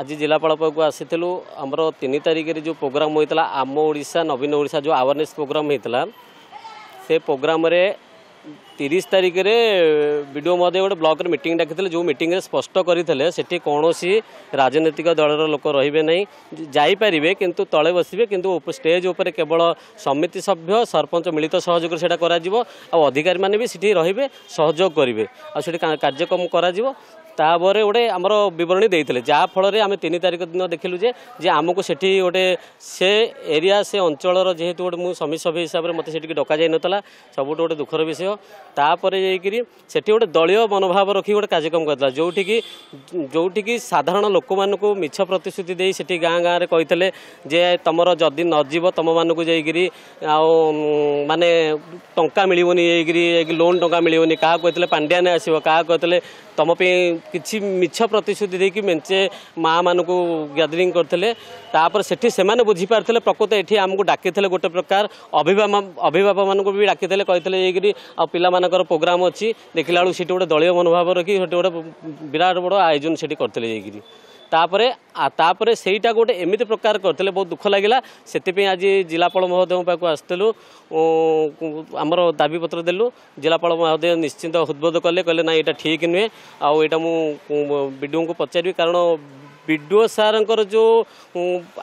ଆଜି ଜିଲ୍ଲାପାଳ ପାଖକୁ ଆସିଥିଲୁ ଆମର ତିନି ତାରିଖରେ ଯେଉଁ ପ୍ରୋଗ୍ରାମ ହୋଇଥିଲା ଆମ ଓଡ଼ିଶା ନବୀନ ଓଡ଼ିଶା ଯେଉଁ ଆୱାରନେସ୍ ପ୍ରୋଗ୍ରାମ ହୋଇଥିଲା ସେ ପ୍ରୋଗ୍ରାମରେ ତିରିଶ ତାରିଖରେ ବି ଡି ଓ ମହୋଦୟ ଗୋଟେ ବ୍ଲକରେ ମିଟିଂ ଡାକିଥିଲେ ଯେଉଁ ମିଟିଂରେ ସ୍ପଷ୍ଟ କରିଥିଲେ ସେଠି କୌଣସି ରାଜନୈତିକ ଦଳର ଲୋକ ରହିବେ ନାହିଁ ଯାଇପାରିବେ କିନ୍ତୁ ତଳେ ବସିବେ କିନ୍ତୁ ଷ୍ଟେଜ୍ ଉପରେ କେବଳ ସମିତି ସଭ୍ୟ ସରପଞ୍ଚ ମିଳିତ ସହଯୋଗରେ ସେଇଟା କରାଯିବ ଆଉ ଅଧିକାରୀମାନେ ବି ସେଠି ରହିବେ ସହଯୋଗ କରିବେ ଆଉ ସେଠି କାର୍ଯ୍ୟକ୍ରମ କରାଯିବ ତାପରେ ଗୋଟେ ଆମର ବିବରଣୀ ଦେଇଥିଲେ ଯାହାଫଳରେ ଆମେ ତିନି ତାରିଖ ଦିନ ଦେଖିଲୁ ଯେ ଯେ ଆମକୁ ସେଠି ଗୋଟେ ସେ ଏରିଆ ସେ ଅଞ୍ଚଳର ଯେହେତୁ ଗୋଟେ ମୁଁ ସମିତି ସଭ୍ୟ ହିସାବରେ ମୋତେ ସେଠିକି ଡକାଯାଇନଥିଲା ସବୁଠୁ ଗୋଟେ ଦୁଃଖର ବିଷୟ ତାପରେ ଯାଇକିରି ସେଠି ଗୋଟେ ଦଳୀୟ ମନୋଭାବ ରଖି ଗୋଟେ କାର୍ଯ୍ୟକ୍ରମ କରିଥିଲା ଯେଉଁଠିକି ଯେଉଁଠିକି ସାଧାରଣ ଲୋକମାନଙ୍କୁ ମିଛ ପ୍ରତିଶ୍ରୁତି ଦେଇ ସେଠି ଗାଁ ଗାଁରେ କହିଥିଲେ ଯେ ତୁମର ଯଦି ନ ଯିବ ତୁମମାନଙ୍କୁ ଯାଇକିରି ଆଉ ମାନେ ଟଙ୍କା ମିଳିବନି ଯାଇକିରି ଲୋନ୍ ଟଙ୍କା ମିଳିବନି କାହାକୁ କହିଥିଲେ ପାଣ୍ଡିଆନେ ଆସିବ କାହାକୁ କହିଥିଲେ ତମ ପାଇଁ କିଛି ମିଛ ପ୍ରତିଶ୍ରୁତି ଦେଇକି ମେଞ୍ଚେ ମାଆମାନଙ୍କୁ ଗ୍ୟାଦରିଂ କରିଥିଲେ ତାପରେ ସେଠି ସେମାନେ ବୁଝିପାରିଥିଲେ ପ୍ରକୃତ ଏଠି ଆମକୁ ଡାକିଥିଲେ ଗୋଟେ ପ୍ରକାର ଅଭିଭାବ ଅଭିଭାବକମାନଙ୍କୁ ବି ଡାକିଥିଲେ କହିଥିଲେ ଯାଇକିରି ଆଉ ପିଲାମାନଙ୍କର ପ୍ରୋଗ୍ରାମ୍ ଅଛି ଦେଖିଲା ବେଳକୁ ସେଠି ଗୋଟେ ଦଳୀୟ ମନୋଭାବ ରଖି ସେଠି ଗୋଟେ ବିରାଟ ବଡ଼ ଆୟୋଜନ ସେଠି କରିଥିଲେ ଯାଇକିରି ତାପରେ ତାପରେ ସେଇଟା ଗୋଟେ ଏମିତି ପ୍ରକାର କରିଥିଲେ ବହୁତ ଦୁଃଖ ଲାଗିଲା ସେଥିପାଇଁ ଆଜି ଜିଲ୍ଲାପାଳ ମହୋଦୟଙ୍କ ପାଖକୁ ଆସିଥିଲୁ ଆମର ଦାବିପତ୍ର ଦେଲୁ ଜିଲ୍ଲାପାଳ ମହୋଦୟ ନିଶ୍ଚିନ୍ତ ଉଦ୍ବୋଧ କଲେ କହିଲେ ନା ଏଇଟା ଠିକ୍ ନୁହେଁ ଆଉ ଏଇଟା ମୁଁ ବିଡ଼ିଓଙ୍କୁ ପଚାରିବି କାରଣ ବିଡ଼ିଓ ସାର୍ଙ୍କର ଯେଉଁ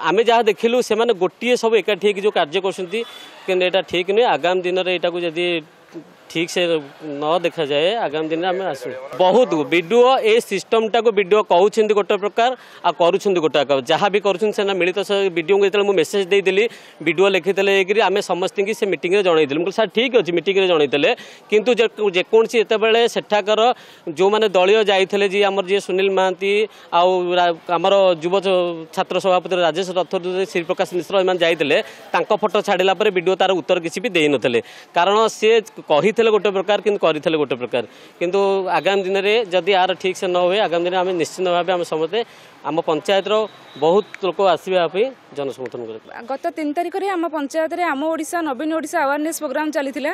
ଆମେ ଯାହା ଦେଖିଲୁ ସେମାନେ ଗୋଟିଏ ସବୁ ଏକାଠି ହେଇକି ଯେଉଁ କାର୍ଯ୍ୟ କରୁଛନ୍ତି କିନ୍ତୁ ଏଇଟା ଠିକ୍ ନୁହେଁ ଆଗାମୀ ଦିନରେ ଏଇଟାକୁ ଯଦି ঠিক সে ন দেখা যায় আগামী দিনে আমি আসু বহুত বিডিও এই সিষ্টমটা বিডিও কুমার গোটে প্রকার আছেন গোটে আকার যা বি করছেন সে মিলিত বিডিও যেত মেসেজ দিয়েদেলি বিডিও লিখিদেলে যাই আমি সমস্ত সে মিটিংরে জনাইদেলি মু স্যার ঠিক অছি মিটিংরে জনাইদেলে কিন্তু যেকোন যেতবে সেঠাকার যে দলীয় যাই যে আমার যে সুনীল মহান্তি আমার যুব ছাত্র সভাপতি রাজেশ রথর শ্রীপ্রকাশ মিশ্র এমন যাই তাঁর ফটো ছাড়া পরে বিডিও তার উত্তর কিছু বি দিয়ে নলে কারণ সে কহি କହିଥିଲେ ଗୋଟେ ପ୍ରକାର କିନ୍ତୁ କରିଥିଲେ ଗୋଟେ ପ୍ରକାର କିନ୍ତୁ ଆଗାମୀ ଦିନରେ ଯଦି ଏହାର ଠିକ୍ ସେ ନ ହୁଏ ଆଗାମୀ ଦିନରେ ଆମେ ନିଶ୍ଚିନ୍ତ ଭାବେ ଆମେ ସମସ୍ତେ ଆମ ପଞ୍ଚାୟତର ବହୁତ ଲୋକ ଆସିବା ପାଇଁ ଜନସମର୍ଥନ କରିବେ ଗତ ତିନି ତାରିଖରେ ଆମ ପଞ୍ଚାୟତରେ ଆମ ଓଡ଼ିଶା ନବୀନ ଓଡ଼ିଶା ଆୱାରନେସ୍ ପ୍ରୋଗ୍ରାମ୍ ଚାଲିଥିଲା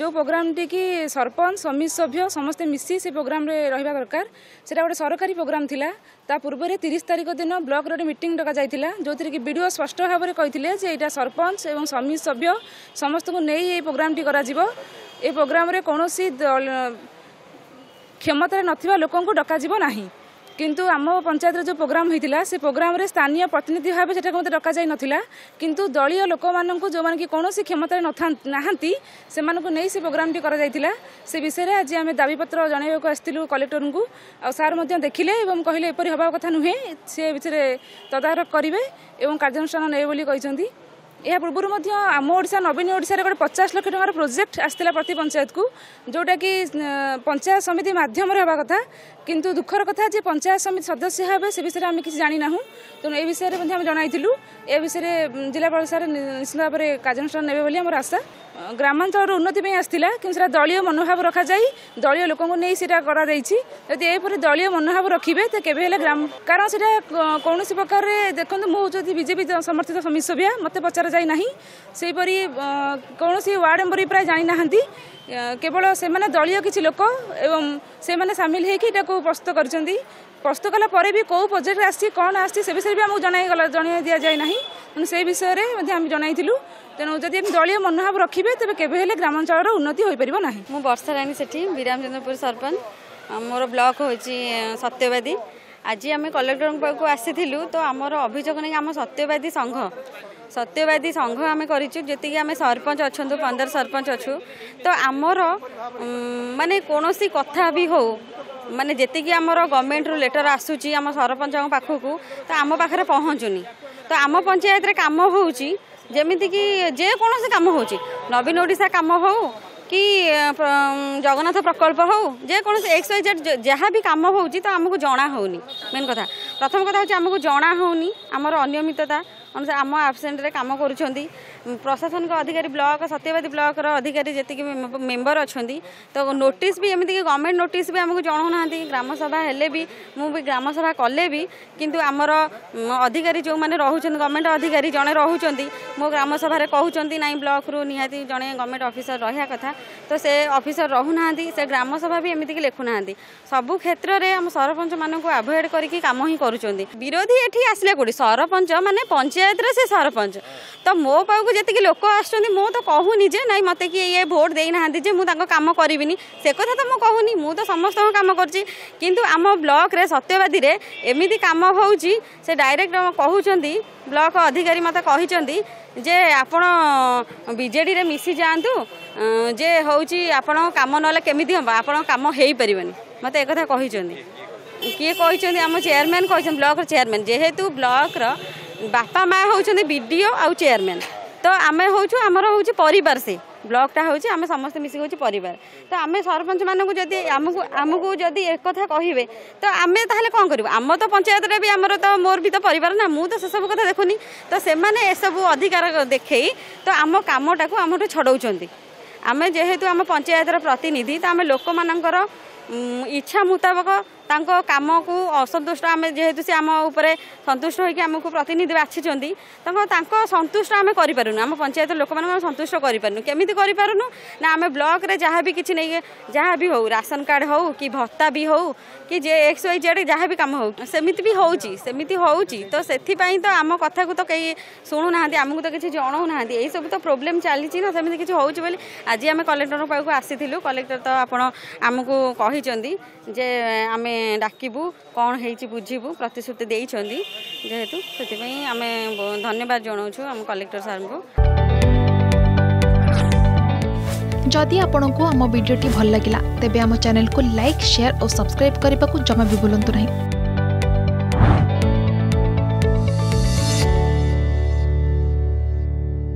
ଯେଉଁ ପ୍ରୋଗ୍ରାମ୍ଟିକି ସରପଞ୍ଚ ସମିତି ସଭ୍ୟ ସମସ୍ତେ ମିଶି ସେ ପ୍ରୋଗ୍ରାମ୍ରେ ରହିବା ଦରକାର ସେଇଟା ଗୋଟେ ସରକାରୀ ପ୍ରୋଗ୍ରାମ୍ ଥିଲା ତା ପୂର୍ବରେ ତିରିଶ ତାରିଖ ଦିନ ବ୍ଲକ୍ରେ ଗୋଟେ ମିଟିଂ ଡକାଯାଇଥିଲା ଯେଉଁଥିରେ କି ବିଡ଼ିଓ ସ୍ପଷ୍ଟ ଭାବରେ କହିଥିଲେ ଯେ ଏଇଟା ସରପଞ୍ଚ ଏବଂ ସମିତି ସଭ୍ୟ ସମସ୍ତଙ୍କୁ ନେଇ ଏଇ ପ୍ରୋଗ୍ରାମ୍ଟି କରାଯିବ ଏ ପ୍ରୋଗ୍ରାମ୍ରେ କୌଣସି କ୍ଷମତାରେ ନଥିବା ଲୋକଙ୍କୁ ଡକାଯିବ ନାହିଁ কিন্তু আম পঞ্চায়েতর যে প্রোগ্রাম হয়েছিল সে প্রোগ্রামে স্থানীয় প্রতিনিধি ভাবে সেটাকে মতো ডকা যাই নথিলা কিন্তু দলীয় লোক মানুষ যে কৌশি ক্ষমতার নাহান্তি সে সে প্রোগ্রামটি করা যাই সে বিষয়ে আজ আমি দাবিপত্র জনাইবাকে আসছিল কলেক্টরঙ্কু আার দেখলে এবং কহিলে এপরি হওয়ার কথা নুহে সে বিষয়ে তদারখ করবে এবং কার্যানুষ্ঠান নেবে বলে কিন্তু ଏହା ପୂର୍ବରୁ ମଧ୍ୟ ଆମ ଓଡ଼ିଶା ନବୀନ ଓଡ଼ିଶାରେ ଗୋଟେ ପଚାଶ ଲକ୍ଷ ଟଙ୍କାର ପ୍ରୋଜେକ୍ଟ ଆସିଥିଲା ପ୍ରତି ପଞ୍ଚାୟତକୁ ଯେଉଁଟାକି ପଞ୍ଚାୟତ ସମିତି ମାଧ୍ୟମରେ ହେବା କଥା କିନ୍ତୁ ଦୁଃଖର କଥା ଯେ ପଞ୍ଚାୟତ ସମିତି ସଦସ୍ୟ ହେବେ ସେ ବିଷୟରେ ଆମେ କିଛି ଜାଣିନାହୁଁ ତେଣୁ ଏ ବିଷୟରେ ମଧ୍ୟ ଆମେ ଜଣାଇଥିଲୁ ଏ ବିଷୟରେ ଜିଲ୍ଲାପାଳ ସାର୍ ନିଶ୍ଚିତ ଭାବରେ କାର୍ଯ୍ୟାନୁଷ୍ଠାନ ନେବେ ବୋଲି ଆମର ଆଶା ଗ୍ରାମାଞ୍ଚଳର ଉନ୍ନତି ପାଇଁ ଆସିଥିଲା କିନ୍ତୁ ସେଇଟା ଦଳୀୟ ମନୋଭାବ ରଖାଯାଇ ଦଳୀୟ ଲୋକଙ୍କୁ ନେଇ ସେଇଟା କରାଯାଇଛି ଯଦି ଏହିପରି ଦଳୀୟ ମନୋଭାବ ରଖିବେ ତ କେବେ ହେଲେ ଗ୍ରାମ କାରଣ ସେଇଟା କୌଣସି ପ୍ରକାରରେ ଦେଖନ୍ତୁ ମୁଁ ହେଉଛନ୍ତି ବିଜେପି ସମର୍ଥିତ ସମିତି ସଭ୍ୟା ମୋତେ ପଚାରାଯାଇ ନାହିଁ ସେହିପରି କୌଣସି ୱାର୍ଡ଼ ମେମ୍ବର ପ୍ରାୟ ଜାଣିନାହାନ୍ତି কেবল সে দলীয় কিছু লোক এবং সে সামিল হয়ে এটা প্রস্তুত করছেন প্রস্তুত কলা পরে বি কেউ প্রোজেক্ট আসছে কম আসছে সে বিষয়ে আমি জনাই জনাই দিয়া যায় না সে বিষয়ে আমি জনাইলু তেমন যদি আমি দলীয় মনোভাব রাখবে তবে কেবে হলে গ্রামাঞ্চলের উন্নতি হয়ে পড়ব না মু বর্ষা সেটি বিরামচন্দ্রপুর সরপঞ্চ মোর ব্লক হচ্ছে সত্যবাদী আজি আমি କଲେକ୍ଟରଙ୍କ ପାଖକୁ ଆସିଥିଲୁ ତ ଆମର ଅଭିଯୋଗ ନେଇକି ଆମ ସତ୍ୟବାଦୀ ସଂଘ ସତ୍ୟବାଦୀ ସଂଘ ଆମେ କରିଛୁ ଯେତିକି ଆମେ ସରପଞ୍ଚ ଅଛନ୍ତି ପନ୍ଦର ସରପଞ୍ଚ ଅଛୁ ତ ଆମର ମାନେ କୌଣସି କଥା ବି ହଉ ମାନେ ଯେତିକି ଆମର ଗଭର୍ଣ୍ଣମେଣ୍ଟରୁ ଲେଟର ଆସୁଛି ଆମ ସରପଞ୍ଚଙ୍କ ପାଖକୁ ତ ଆମ ପାଖରେ ପହଞ୍ଚୁନି ତ ଆମ ପଞ୍ଚାୟତରେ କାମ ହେଉଛି ଯେମିତିକି ଯେକୌଣସି କାମ ହେଉଛି ନବୀନ ଓଡ଼ିଶା କାମ ହେଉ କି ଜଗନ୍ନାଥ ପ୍ରକଳ୍ପ ହଉ ଯେକୌଣସି ଏକ୍ସ ୱାଇ ଜେଡ୍ ଯାହା ବି କାମ ହେଉଛି ତ ଆମକୁ ଜଣା ହେଉନି ମେନ୍ କଥା ପ୍ରଥମ କଥା ହେଉଛି ଆମକୁ ଜଣା ହେଉନି ଆମର ଅନିୟମିତତା ଅନୁସାରେ ଆମ ଆବସେଣ୍ଟରେ କାମ କରୁଛନ୍ତି प्रशासनिक अधिकारी ब्लक सत्यवादी ब्लक अधिकारी जीक मेम्बर अच्छा तो नोट भी एमती गवर्नमेंट नोट भी आमको जनाऊना ग्राम सभा भी मुझे ग्राम सभा कले भी कितु आमर अधिकारी जो मैंने रोच गवर्नमेंट अधिकारी जड़े रोच मो ग्राम सभा कहते ना ब्लक्रु नि जड़े गवर्नमेंट अफिसर रहा कथा तो से अफिसर रो ना से ग्राम सभा भी एमती लिखुना सब क्षेत्र में आम सरपंच मानक आभोएड करम ही विरोधी एटी आसे कौटी सरपंच मानने पंचायत रे सरपंच तो मो पाक যেত লোক আসছেন মু তো কুনি যে নাই মতো কি ইয়ে ভোট দিয়ে না যে মু কাম করবিনি সে কথা তো মু কুনি মু তো সমস্ত কাম করছি কিন্তু আম ব্লকরে সত্যবাদী এমিতি কাম হচ্ছে সে ডাইরেক্ট কুমার ব্লক অধিকারী মতো কিন্তু যে আপন বিজেডি মিশি যাতে যে হচ্ছে আপনার কাম নহলে কমিটি হব আপনার কাম হয়ে পারে মতো একথা কিন্তু କିଏ କହିଛନ୍ତି ଆମ ଚେୟାରମ୍ୟାନ୍ କହିଛନ୍ତି ବ୍ଲକର ଚେୟାରମ୍ୟାନ୍ ଯେହେତୁ ବ୍ଲକର ବାପା ମା' ହେଉଛନ୍ତି ବି ଡ଼ି ଓ ଆଉ ଚେୟାରମ୍ୟାନ୍ ତ ଆମେ ହେଉଛୁ ଆମର ହେଉଛି ପରିବାର ସେ ବ୍ଲକଟା ହେଉଛି ଆମେ ସମସ୍ତେ ମିଶିକି ହେଉଛି ପରିବାର ତ ଆମେ ସରପଞ୍ଚମାନଙ୍କୁ ଯଦି ଆମକୁ ଆମକୁ ଯଦି ଏକଥା କହିବେ ତ ଆମେ ତାହେଲେ କ'ଣ କରିବୁ ଆମ ତ ପଞ୍ଚାୟତରେ ବି ଆମର ତ ମୋର ବି ତ ପରିବାର ନା ମୁଁ ତ ସେସବୁ କଥା ଦେଖୁନି ତ ସେମାନେ ଏସବୁ ଅଧିକାର ଦେଖେଇ ତ ଆମ କାମଟାକୁ ଆମଠୁ ଛଡ଼ଉଛନ୍ତି ଆମେ ଯେହେତୁ ଆମ ପଞ୍ଚାୟତର ପ୍ରତିନିଧି ତ ଆମେ ଲୋକମାନଙ୍କର ଇଚ୍ଛା ମୁତାବକ ତାଙ୍କ କାମକୁ ଅସନ୍ତୁଷ୍ଟ ଆମେ ଯେହେତୁ ସେ ଆମ ଉପରେ ସନ୍ତୁଷ୍ଟ ହୋଇକି ଆମକୁ ପ୍ରତିନିଧି ବାଛିଛନ୍ତି ତାଙ୍କ ତାଙ୍କ ସନ୍ତୁଷ୍ଟ ଆମେ କରିପାରୁନୁ ଆମ ପଞ୍ଚାୟତ ଲୋକମାନଙ୍କୁ ଆମେ ସନ୍ତୁଷ୍ଟ କରିପାରୁନୁ କେମିତି କରିପାରୁନୁ ନା ଆମେ ବ୍ଲକରେ ଯାହା ବି କିଛି ନେଇ ଯାହା ବି ହେଉ ରାସନ କାର୍ଡ଼ ହେଉ କି ଭତ୍ତା ବି ହେଉ କି ଯେ ଏକ୍ସ ୱାଇ ଜେଡ଼୍ ଯାହା ବି କାମ ହଉ ସେମିତି ବି ହେଉଛି ସେମିତି ହେଉଛି ତ ସେଥିପାଇଁ ତ ଆମ କଥାକୁ ତ କେହି ଶୁଣୁନାହାନ୍ତି ଆମକୁ ତ କିଛି ଜଣାଉନାହାନ୍ତି ଏଇସବୁ ତ ପ୍ରୋବ୍ଲେମ୍ ଚାଲିଛି ନା ସେମିତି କିଛି ହେଉଛି ବୋଲି ଆଜି ଆମେ କଲେକ୍ଟରଙ୍କ ପାଖକୁ ଆସିଥିଲୁ କଲେକ୍ଟର ତ ଆପଣ ଆମକୁ କହିଛନ୍ତି ଯେ ଆମେ ଡାକିବୁ କ'ଣ ହେଇଛି ବୁଝିବୁ ପ୍ରତିଶ୍ରୁତି ଦେଇଛନ୍ତି ଯେହେତୁ ସେଥିପାଇଁ ଆମେ ଧନ୍ୟବାଦ ଜଣାଉଛୁ ଆମ କଲେକ୍ଟର ସାର୍ଙ୍କୁ ଯଦି ଆପଣଙ୍କୁ ଆମ ଭିଡ଼ିଓଟି ଭଲ ଲାଗିଲା ତେବେ ଆମ ଚ୍ୟାନେଲକୁ ଲାଇକ୍ ସେୟାର ଓ ସବସ୍କ୍ରାଇବ୍ କରିବାକୁ ଜମା ବି ଭୁଲନ୍ତୁ ନାହିଁ